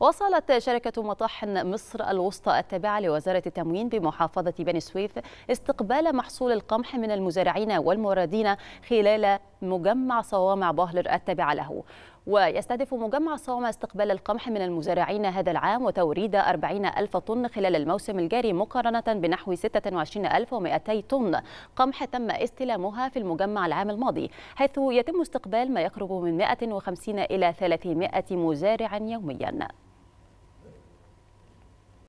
وصلت شركة مطاحن مصر الوسطى التابعة لوزارة التموين بمحافظة بني سويف استقبال محصول القمح من المزارعين والموردين خلال مجمع صوامع باهلر التابعة له ويستهدف مجمع صوامع استقبال القمح من المزارعين هذا العام وتوريد 40 ألف طن خلال الموسم الجاري مقارنة بنحو 26200 طن قمح تم استلامها في المجمع العام الماضي حيث يتم استقبال ما يقرب من 150 إلى 300 مزارع يومياً